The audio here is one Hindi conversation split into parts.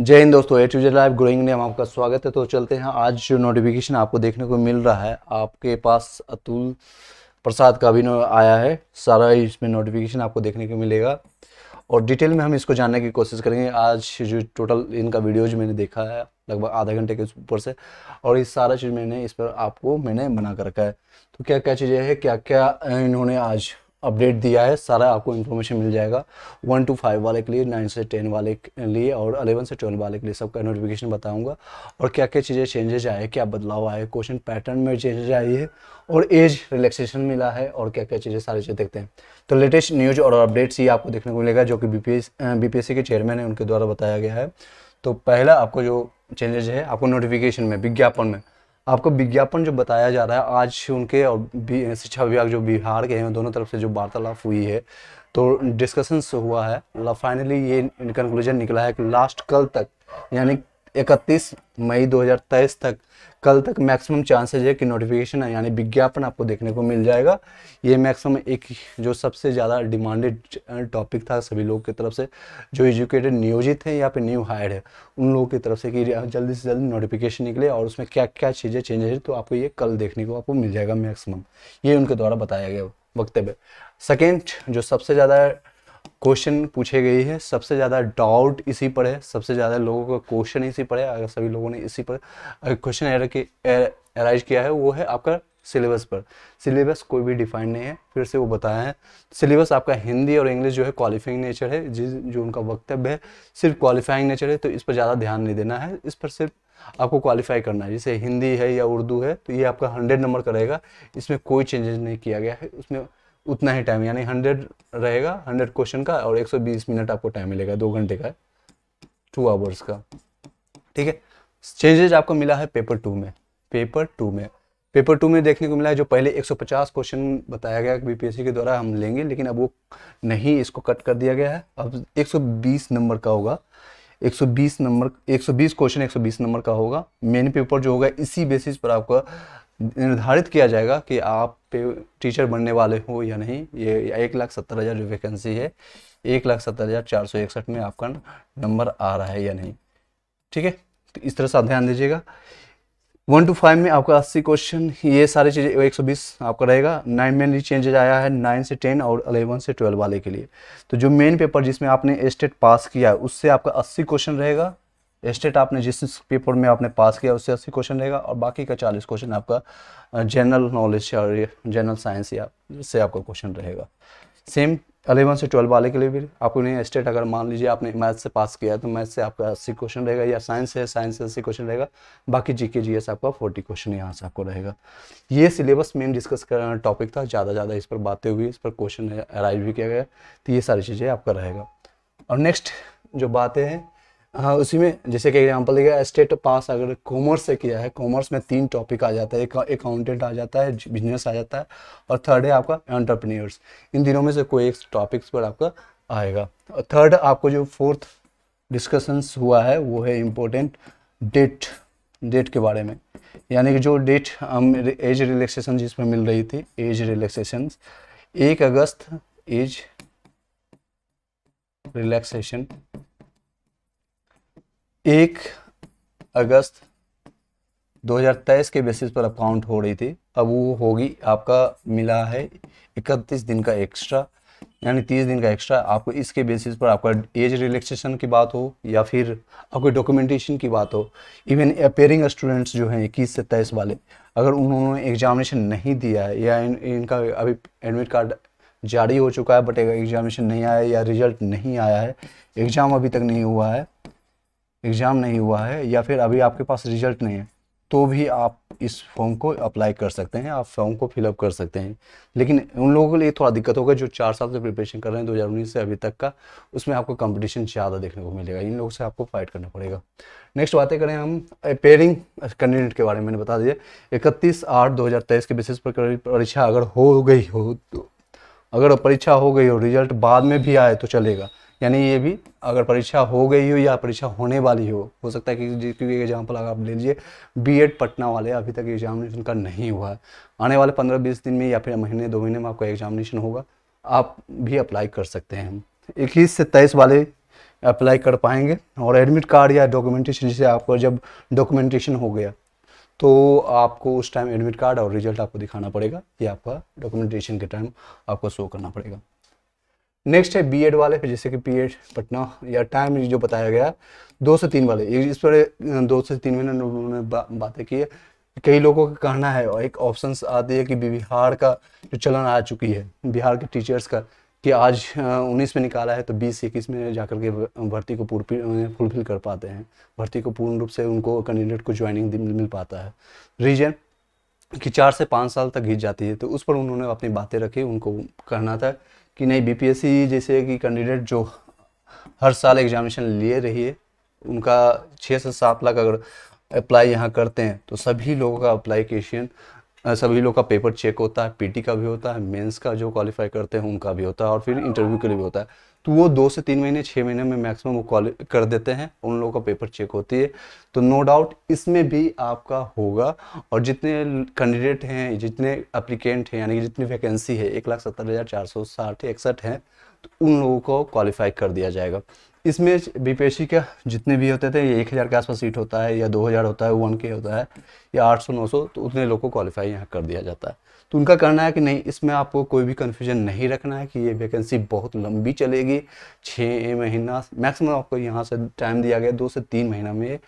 जय हिंद दोस्तों एट यूजर लाइव ग्रोइंग ने आपका स्वागत है तो चलते हैं आज जो नोटिफिकेशन आपको देखने को मिल रहा है आपके पास अतुल प्रसाद का भी आया है सारा इसमें नोटिफिकेशन आपको देखने को मिलेगा और डिटेल में हम इसको जानने की कोशिश करेंगे आज जो टोटल इनका वीडियोज मैंने देखा है लगभग आधा घंटे के ऊपर से और ये सारा चीज़ मैंने इस पर आपको मैंने बना कर रखा है तो क्या क्या चीज़ें हैं क्या क्या इन्होंने आज अपडेट दिया है सारा आपको इन्फॉर्मेशन मिल जाएगा वन टू फाइव वाले के लिए नाइन से टेन वाले के लिए और अलेवन से ट्वेल्व वाले के लिए सबका नोटिफिकेशन बताऊंगा और क्या क्या चीज़ें चेंजेज आए क्या बदलाव आए क्वेश्चन पैटर्न में चेंजेज आई है और एज रिलैक्सेशन मिला है और क्या क्या चीज़ें सारी चीज़ें देखते हैं तो लेटेस्ट न्यूज़ और अपडेट्स ही आपको देखने को मिलेगा जो कि बी पी के चेयरमैन है उनके द्वारा बताया गया है तो पहला आपको जो चेंजेज है आपको नोटिफिकेशन में विज्ञापन में आपको विज्ञापन जो बताया जा रहा है आज उनके और शिक्षा विभाग जो बिहार के हैं दोनों तरफ से जो वार्तालाप हुई है तो डिस्कशंस हुआ है फाइनली ये कंक्लूजन निकला है कि लास्ट कल तक यानी इकतीस मई 2023 तक कल तक मैक्सिमम चांसेस है कि नोटिफिकेशन यानी विज्ञापन आपको देखने को मिल जाएगा ये मैक्सिमम एक जो सबसे ज़्यादा डिमांडेड टॉपिक था सभी लोगों की तरफ से जो एजुकेटेड नियोजित हैं या फिर न्यू हायर है उन लोगों की तरफ से कि जल्दी से जल्दी नोटिफिकेशन निकले और उसमें क्या क्या चीज़ें चेंजेज है तो आपको ये कल देखने को आपको मिल जाएगा मैक्सिमम ये उनके द्वारा बताया गया वक्तव्य सेकेंड जो सबसे ज़्यादा क्वेश्चन पूछे गई है सबसे ज़्यादा डाउट इसी पर है सबसे ज़्यादा लोगों का क्वेश्चन इसी पर है अगर सभी लोगों ने इसी पर क्वेश्चन एरर के एराइज er, किया है वो है आपका सिलेबस पर सिलेबस कोई भी डिफाइंड नहीं है फिर से वो बताया है सिलेबस आपका हिंदी और इंग्लिश जो है क्वालिफाइंग नेचर है जिस जो उनका वक्तव्य है सिर्फ क्वालिफाइंग नेचर है तो इस पर ज़्यादा ध्यान नहीं देना है इस पर सिर्फ आपको क्वालिफाई करना है जैसे हिंदी है या उर्दू है तो ये आपका हंड्रेड नंबर करेगा इसमें कोई चेंजेस नहीं किया गया है उसमें उतना ही टाइम यानी हंड्रेड रहेगा हंड्रेड क्वेश्चन का और 120 मिनट आपको टाइम मिलेगा दो घंटे का टू आवर्स का ठीक है चेंजेज आपको मिला है पेपर टू में पेपर टू में पेपर टू में देखने को मिला है जो पहले 150 क्वेश्चन बताया गया बीपीएससी के द्वारा हम लेंगे लेकिन अब वो नहीं इसको कट कर दिया गया है अब 120 नंबर का होगा 120 नंबर 120 क्वेश्चन 120 नंबर का होगा मेन पेपर जो होगा इसी बेसिस पर आपका निर्धारित किया जाएगा कि आप पे टीचर बनने वाले हो या नहीं ये एक लाख सत्तर हज़ार जो वैकेंसी है एक लाख सत्तर हज़ार चार सौ इकसठ में आपका नंबर आ रहा है या नहीं ठीक है तो इस तरह से ध्यान दीजिएगा वन टू फाइव में आपका अस्सी क्वेश्चन ये सारी चीज़ें एक सौ बीस आपका रहेगा नाइन में चेंजेज आया है नाइन से टेन और अलेवन से ट्वेल्व वाले के लिए तो जो मेन पेपर जिसमें आपने स्टेट पास किया है उससे आपका अस्सी क्वेश्चन रहेगा स्टेट आपने जिस पेपर में आपने पास किया उससे अस्सी क्वेश्चन रहेगा और बाकी का चालीस क्वेश्चन आपका जनरल नॉलेज और जनरल साइंस या से आपका क्वेश्चन रहेगा सेम अलेवन से ट्वेल्व वाले के लिए भी आपको नहीं स्टेट अगर मान लीजिए आपने मैथ से पास किया है तो मैथ से आपका अस्सी क्वेश्चन रहेगा या साइंस है साइंस से अस्सी क्वेश्चन रहेगा बाकी जी के जी एस आपका फोर्टी क्वेश्चन यहाँ से आपको रहेगा ये सिलेबस मेन डिस्कस करना टॉपिक था ज़्यादा ज़्यादा इस पर बातें हुई इस पर क्वेश्चन अराइज भी किया गया तो ये सारी चीज़ें आपका रहेगा और नेक्स्ट जो बातें हैं हाँ उसी में जैसे कि एग्जाम्पल देखिए स्टेट पास अगर कॉमर्स से किया है कॉमर्स में तीन टॉपिक आ जाता है एक अकाउंटेंट आ जाता है बिजनेस आ जाता है और थर्ड है आपका एंटरप्रेन्योर्स इन दिनों में से कोई एक टॉपिक्स पर आपका आएगा और थर्ड आपको जो फोर्थ डिस्कशंस हुआ है वो है इम्पोर्टेंट डेट डेट के बारे में यानी कि जो डेट हम एज रिलैक्सेशन जिसमें मिल रही थी एज रिलैक्सेशन एक अगस्त एज रिलैक्सेशन एक अगस्त 2023 के बेसिस पर अकाउंट हो रही थी अब वो होगी आपका मिला है इकतीस दिन का एक्स्ट्रा यानी तीस दिन का एक्स्ट्रा आपको इसके बेसिस पर आपका एज रिलैक्सेशन की बात हो या फिर आपकी डॉक्यूमेंटेशन की बात हो इवन अपेयरिंग स्टूडेंट्स जो हैं इक्कीस से तेईस वाले अगर उन्होंने एग्जामिनेशन नहीं दिया है या इन, इनका अभी एडमिट कार्ड जारी हो चुका है बट एग्जामिनेशन नहीं आया या रिजल्ट नहीं आया है एग्ज़ाम अभी तक नहीं हुआ है एग्ज़ाम नहीं हुआ है या फिर अभी आपके पास रिजल्ट नहीं है तो भी आप इस फॉर्म को अप्लाई कर सकते हैं आप फॉर्म को फिलअप कर सकते हैं लेकिन उन लोगों के लिए थोड़ा दिक्कत होगा जो चार साल से प्रिपरेशन कर रहे हैं दो हज़ार उन्नीस से अभी तक का उसमें आपको कंपटीशन ज़्यादा देखने को मिलेगा इन लोगों से आपको फाइट करना पड़ेगा नेक्स्ट बातें करें हम पेयरिंग कैंडिडेट के बारे में मैंने बता दिया इकतीस आठ दो हज़ार तेईस के बेसिस पर परीक्षा अगर हो गई हो तो अगर परीक्षा हो गई हो रिजल्ट बाद में भी आए तो चलेगा यानी ये भी अगर परीक्षा हो गई हो या परीक्षा होने वाली हो हो सकता है कि क्योंकि एग्जाम्पल अगर आप ले लीजिए बीएड पटना वाले अभी तक एग्जामिनेशन का नहीं हुआ है आने वाले पंद्रह बीस दिन में या फिर महीने दो महीने में आपका एग्जामिनेशन होगा आप भी अप्लाई कर सकते हैं इक्कीस से तेईस वाले अप्लाई कर पाएंगे और एडमिट कार्ड या डॉक्यूमेंटेशन जैसे आपको जब डॉक्यूमेंटेशन हो गया तो आपको उस टाइम एडमिट कार्ड और रिजल्ट आपको दिखाना पड़ेगा या आपका डॉक्यूमेंटेशन के टाइम आपको शो करना पड़ेगा नेक्स्ट है बीएड वाले फिर जैसे कि पीएड पटना या टाइम जो बताया गया दो से तीन वाले इस पर दो से तीन महीने उन्होंने बा, बातें की है कई लोगों का कहना है और एक ऑप्शन आती है कि बिहार का जो चलन आ चुकी है बिहार के टीचर्स का कि आज उन्नीस में निकाला है तो बीस इक्कीस में जाकर के भर्ती को पूरी फुलफिल कर पाते हैं भर्ती को पूर्ण रूप से उनको कैंडिडेट को ज्वाइनिंग मिल पाता है रीजन कि चार से पाँच साल तक घिस जाती है तो उस पर उन्होंने अपनी बातें रखी उनको कहना था कि नहीं बीपीएससी जैसे कि कैंडिडेट जो हर साल एग्जामिनेशन लिए रही है उनका छः से सात लाख अगर अप्लाई यहाँ करते हैं तो सभी लोगों का अप्लाई सभी लोग का पेपर चेक होता है पीटी का भी होता है मेंस का जो क्वालिफाई करते हैं उनका भी होता है और फिर इंटरव्यू के लिए भी होता है तो वो दो से तीन महीने छः महीने में मैक्सिमम वो कर देते हैं उन लोगों का पेपर चेक होती है तो नो डाउट इसमें भी आपका होगा और जितने कैंडिडेट हैं जितने अप्लीकेंट हैं यानी कि जितनी वैकेंसी है एक लाख सत्तर हज़ार चार सौ साठ इकसठ हैं तो उन लोगों को क्वालिफाई कर दिया जाएगा इसमें बीपीएससी का जितने भी होते थे एक हज़ार के आसपास सीट होता है या दो हज़ार होता है वन के होता है या आठ सौ नौ सौ तो उतने लोग को क्वालिफाई यहाँ कर दिया जाता है तो उनका कहना है कि नहीं इसमें आपको कोई भी कन्फ्यूजन नहीं रखना है कि ये वैकेंसी बहुत लंबी चलेगी छः महीना मैक्सिमम आपको यहाँ से टाइम दिया गया दो से तीन महीना में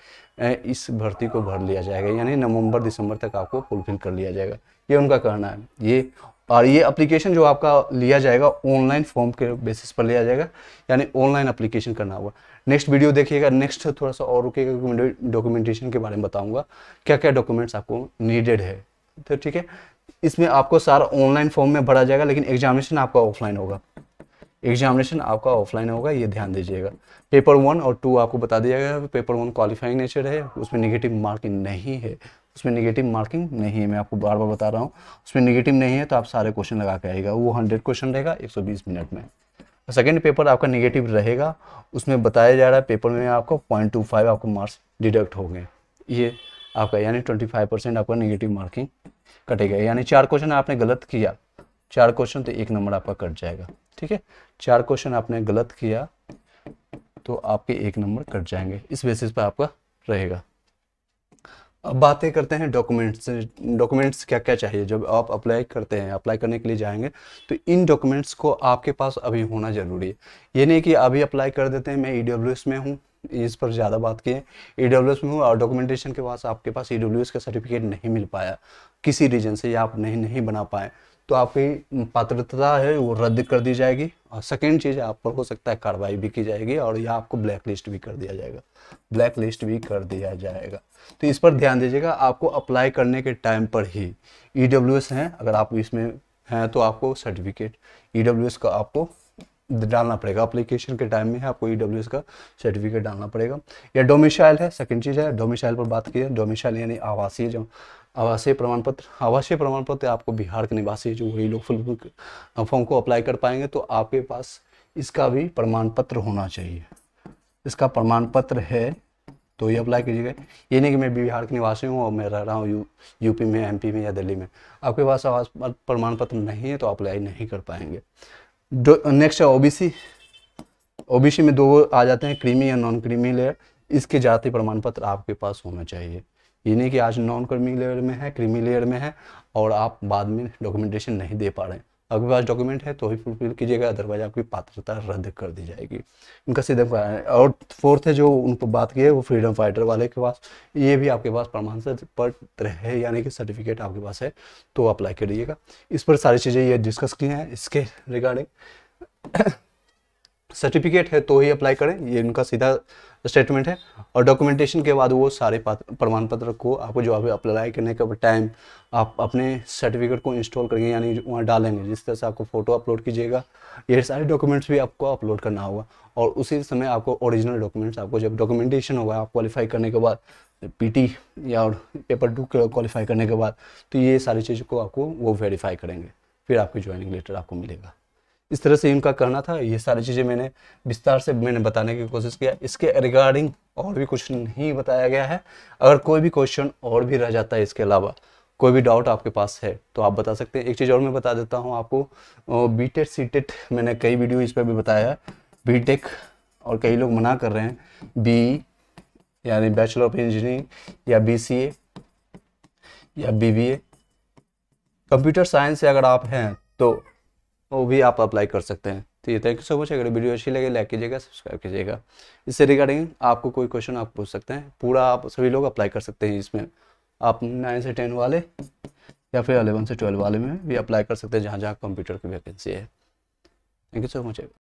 इस भर्ती को भर लिया जाएगा यानी नवंबर दिसंबर तक आपको फुलफिल कर लिया जाएगा ये उनका कहना है ये और ये अप्लीकेशन जो आपका लिया जाएगा ऑनलाइन फॉर्म के बेसिस पर लिया जाएगा यानी ऑनलाइन अप्लीकेशन करना होगा नेक्स्ट वीडियो देखिएगा नेक्स्ट थोड़ा सा और रुकेगा डॉक्यूमेंटेशन के बारे में बताऊंगा क्या क्या डॉक्यूमेंट्स आपको नीडेड है तो ठीक है इसमें आपको सारा ऑनलाइन फॉर्म में भरा जाएगा लेकिन एग्जामिनेशन आपका ऑफलाइन होगा एग्जामिनेशन आपका ऑफलाइन होगा ये ध्यान दीजिएगा पेपर वन और टू आपको बता दिया गया पेपर वन क्वालिफाइंग नेचर है उसमें निगेटिव मार्किंग नहीं है उसमें निगेटिव मार्किंग नहीं है मैं आपको बार बार बता रहा हूँ उसमें निगेटिव नहीं है तो आप सारे क्वेश्चन लगा के आएगा वो हंड्रेड क्वेश्चन रहेगा एक सौ बीस मिनट में सेकेंड पेपर आपका निगेटिव रहेगा उसमें बताया जा रहा है पेपर में आपको पॉइंट टू फाइव आपको मार्क्स डिडक्ट हो गए ये आपका यानी ट्वेंटी फाइव परसेंट आपका निगेटिव मार्किंग कटेगा यानी चार क्वेश्चन आपने गलत किया चार क्वेश्चन तो एक नंबर आपका कट जाएगा ठीक है चार क्वेश्चन आपने गलत किया तो आपके एक नंबर कट जाएंगे इस बेसिस पर आपका रहेगा अब बातें करते हैं डॉक्यूमेंट्स डॉक्यूमेंट्स क्या क्या चाहिए जब आप अप्लाई करते हैं अप्लाई करने के लिए जाएंगे तो इन डॉक्यूमेंट्स को आपके पास अभी होना ज़रूरी है ये नहीं कि अभी अप्लाई कर देते हैं मैं ई e में हूँ इस पर ज़्यादा बात की है ई e में हूँ और डॉक्यूमेंटेशन के पास आपके पास ई e का सर्टिफिकेट नहीं मिल पाया किसी रीजन से या आप नहीं नहीं बना पाए तो आपकी पात्रता है वो रद्द कर दी जाएगी और सेकेंड चीज़ आप पर हो सकता है कार्रवाई भी की जाएगी और या आपको ब्लैक लिस्ट भी कर दिया जाएगा ब्लैक लिस्ट भी कर दिया जाएगा तो इस पर ध्यान दीजिएगा आपको अप्लाई करने के टाइम पर ही ई e हैं अगर आप इसमें हैं तो आपको सर्टिफिकेट ई का आपको डालना पड़ेगा अप्लीकेशन के टाइम में है आपको ई e का सर्टिफिकेट डालना पड़ेगा या डोमिसाइल है सेकेंड चीज़ है डोमिसाइल पर बात की डोमिसाइल यानी आवासीय जो आवासीय प्रमाण पत्र आवासीय प्रमाण पत्र आपको बिहार के निवासी जो वही लोग फुल फॉर्म को अप्लाई कर पाएंगे तो आपके पास इसका भी प्रमाण पत्र होना चाहिए इसका प्रमाण पत्र है तो ये अप्लाई कीजिएगा ये नहीं कि मैं बिहार के निवासी हूँ और मैं रह रहा हूँ यू यूपी में एमपी में या दिल्ली में आपके पास आवास प्रमाण पत्र नहीं है तो अप्लाई नहीं कर पाएंगे नेक्स्ट है ओबीसी ओबीसी में दो आ जाते हैं क्रीमी या नॉन क्रीमी लेयर इसके जाति प्रमाण पत्र आपके पास होना चाहिए ये नहीं कि आज नॉन क्रीमी लेयर में है क्रीमी लेयर में है और आप बाद में डॉक्यूमेंटेशन नहीं दे पा रहे हैं आपके पास डॉक्यूमेंट है तो ही फुलफिल कीजिएगा अदरवाइज आपकी पात्रता रद्द कर दी जाएगी इनका सीधे और फोर्थ है जो उनको बात की है वो फ्रीडम फाइटर वाले के पास ये भी आपके पास प्रमाण पत्र है यानी कि सर्टिफिकेट आपके पास है तो अप्लाई करिएगा इस पर सारी चीज़ें ये डिस्कस की हैं इसके रिगार्डिंग सर्टिफिकेट है तो ही अप्लाई करें ये इनका सीधा स्टेटमेंट है और डॉक्यूमेंटेशन के बाद वो सारे प्रमाण पत्र को आपको जो आप अप्लाई करने का टाइम आप अपने सर्टिफिकेट को इंस्टॉल करेंगे यानी वहाँ डालेंगे जिस तरह से आपको फ़ोटो अपलोड कीजिएगा ये सारे डॉक्यूमेंट्स भी आपको अपलोड करना होगा और उसी समय आपको ओरिजिनल डॉक्यूमेंट्स आपको जब डॉक्यूमेंटेशन होगा आप क्वालिफाई करने के बाद पीटी या और पेपर टू क्वालिफाई करने के बाद तो ये सारी चीज़ को आपको वो वेरीफाई करेंगे फिर आपकी ज्वाइनिंग लेटर आपको मिलेगा इस तरह से इनका करना था ये सारी चीज़ें मैंने विस्तार से मैंने बताने की कोशिश किया इसके रिगार्डिंग और भी कुछ नहीं बताया गया है अगर कोई भी क्वेश्चन और भी रह जाता है इसके अलावा कोई भी डाउट आपके पास है तो आप बता सकते हैं एक चीज़ और मैं बता देता हूँ आपको बी टेट सी टेट मैंने कई वीडियो इस पर भी बताया है बी टेक और कई लोग मना कर रहे हैं बी यानी बैचलर ऑफ इंजीनियरिंग या बी सी ए या B B A computer science से अगर आप हैं तो वो भी आप अप्लाई कर सकते हैं तो ये थैंक यू सो मच अगर वीडियो अच्छी लगे लाइक कीजिएगा सब्सक्राइब कीजिएगा इससे रिगार्डिंग आपको कोई क्वेश्चन आप पूछ सकते हैं पूरा आप सभी लोग अप्लाई कर सकते हैं इसमें आप नाइन से टेन वाले या फिर अलेवन से ट्वेल्व वाले में भी अप्लाई कर सकते हैं जहाँ जहाँ कंप्यूटर की वैकेंसी है थैंक यू सो मच